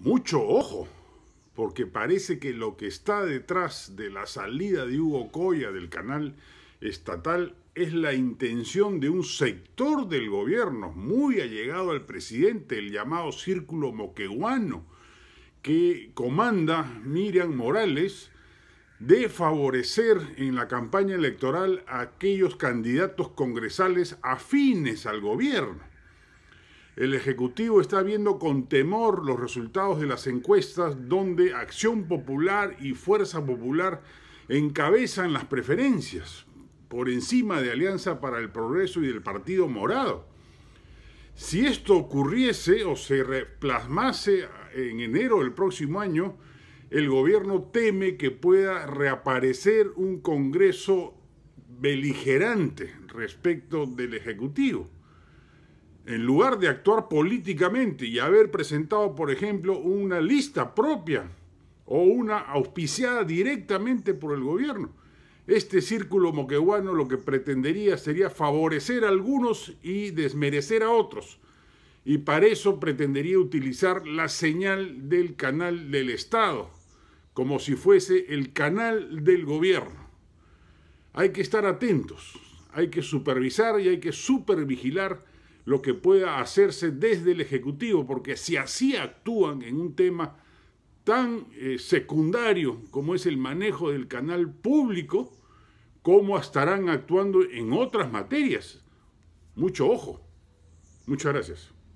mucho ojo, porque parece que lo que está detrás de la salida de Hugo Coya del canal estatal es la intención de un sector del gobierno muy allegado al presidente, el llamado círculo moqueguano, que comanda Miriam Morales de favorecer en la campaña electoral a aquellos candidatos congresales afines al gobierno. El Ejecutivo está viendo con temor los resultados de las encuestas donde Acción Popular y Fuerza Popular encabezan las preferencias por encima de Alianza para el Progreso y del Partido Morado. Si esto ocurriese o se plasmase en enero del próximo año, el gobierno teme que pueda reaparecer un Congreso beligerante respecto del Ejecutivo en lugar de actuar políticamente y haber presentado, por ejemplo, una lista propia o una auspiciada directamente por el gobierno. Este círculo moqueguano lo que pretendería sería favorecer a algunos y desmerecer a otros. Y para eso pretendería utilizar la señal del canal del Estado, como si fuese el canal del gobierno. Hay que estar atentos, hay que supervisar y hay que supervigilar lo que pueda hacerse desde el Ejecutivo, porque si así actúan en un tema tan eh, secundario como es el manejo del canal público, ¿cómo estarán actuando en otras materias? Mucho ojo. Muchas gracias.